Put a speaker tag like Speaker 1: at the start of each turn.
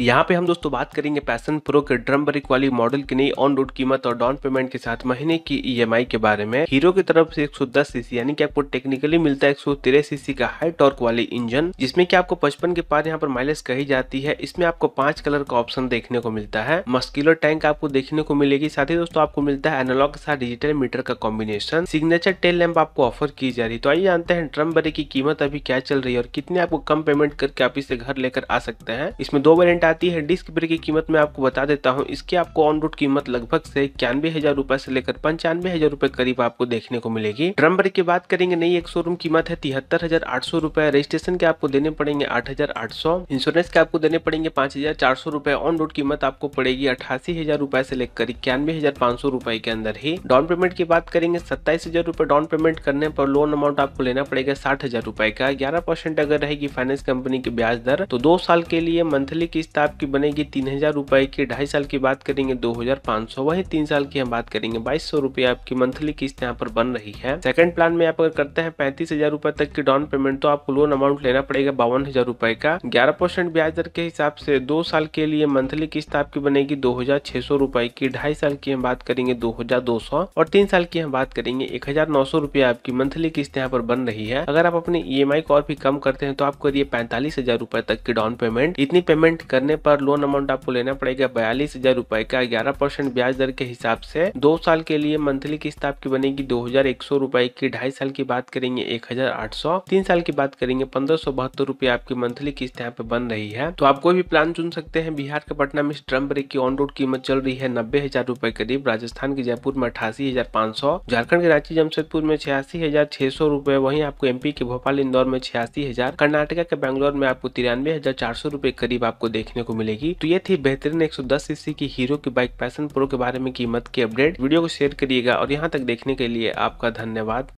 Speaker 1: यहाँ पे हम दोस्तों बात करेंगे पैसन प्रो के ड्रम ब्रेक वाली मॉडल की नई ऑन रोड कीमत और डाउन पेमेंट के साथ महीने की ईएमआई e के बारे में हीरो की तरफ से 110 सीसी यानी कि आपको टेक्निकली मिलता है एक सीसी का हाई टॉर्क वाली इंजन जिसमें कि आपको 55 के पार यहाँ पर माइलेज कही जाती है इसमें आपको पांच कलर का ऑप्शन देखने को मिलता है मस्कुलर टैंक आपको देखने को मिलेगी साथ ही दोस्तों आपको मिलता है एनोलॉग के साथ डिजिटल मीटर का कॉम्बिनेशन सिग्नेचर टेल लैम्प आपको ऑफर की जा रही तो आइए जानते हैं ड्रम ब्रेक की कीमत अभी क्या चल रही है और कितने आपको कम पेमेंट करके आप इसे घर लेकर आ सकते हैं इसमें दो वेरियंट वेरिएंट आती है डिस्क ब्रेक की कीमत मैं आपको बता देता हूँ इसकी आपको ऑन रोड कीमत लगभग से इक्यानवे हजार रुपए से लेकर पंचानवे हजार रुपए करीब आपको देखने को मिलेगी ड्रम ब्रेक की बात करेंगे नई एक शोरूम कीमत है तिहत्तर हजार आठ सौ रुपए रजिस्ट्रेशन के आपको देने पड़ेंगे आठ हजार आठ सौ इंश्योरेंस के आपको देने पड़ेंगे पांच हजार चार सौ रुपए ऑन रोड कीमत आपको पड़ेगी अठासी हजार रुपए से लेकर इक्यानवे हजार पांच सौ रुपए के अंदर ही डाउन पेमेंट की बात करेंगे सत्ताईस हजार रुपए डाउन पेमेंट करने पर लोन अमाउंट आपको लेना पड़ेगा साठ हजार रुपए का ग्यारह परसेंट अगर रहेगी फाइनेंस कंपनी की ब्याज दर तो दो साल के लिए मंथली किस्त तो आपकी बनेगी तीन हज़ार रुपये की ढाई साल की बात करेंगे दो हज़ार पाँच सौ वही तीन साल की हम बात करेंगे बाईस सौ रुपये आपकी मंथली किस्त यहाँ पर बन रही है सेकंड प्लान में आप अगर करते हैं पैंतीस हज़ार रुपये तक की डाउन पेमेंट तो आपको लोन अमाउंट लेना पड़ेगा बावन हज़ार रुपये का ग्यारह परसेंट ब्याज दर के हिसाब से दो साल के लिए मंथली किस्त आपकी बनेगी दो हज़ार छह सौ रुपये की ढाई साल की हम बात करेंगे दो हज़ार दो सौ और तीन साल की हम बात करेंगे एक हजार नौ सौ रुपये आपकी मंथली किस्त यहाँ पर बन रही है अगर आप अपनी ई एम आई को और भी कम करते हैं तो आपको करिए पैंतालीस हजार रुपये तक की डाउन पेमेंट इतनी पेमेंट करने करने पर लोन अमाउंट आपको लेना पड़ेगा बयालीस हजार रूपए का ग्यारह परसेंट ब्याज दर के हिसाब से दो साल के लिए मंथली किस्त आपकी बनेगी दो हजार एक सौ रूपए की ढाई साल की बात करेंगे एक हजार आठ सौ तीन साल की बात करेंगे पंद्रह सौ बहत्तर रूपए आपकी मंथली किस्त यहाँ पे बन रही है तो आप कोई भी प्लान चुन सकते हैं बिहार के पटना में स्ट्रम ब्रेक की ऑन रोड कीमत चल रही है नब्बे हजार रूपए करीब राजस्थान के जयपुर में अठासी हजार पाँच सौ झारखंड के रांची जमशेदपुर में छियासी हजार छह सौ रूपए वही आपको एमपी के भोपाल इंदौर में छियासी हजार कर्नाटका के बैंगलोर में आपको तिरानवे हजार चार सौ रूपए करीब आपको देखने देखने को मिलेगी तो ये थी बेहतरीन 110 सीसी की हीरो की बाइक पैसन प्रो के बारे में कीमत की अपडेट वीडियो को शेयर करिएगा और यहाँ तक देखने के लिए आपका धन्यवाद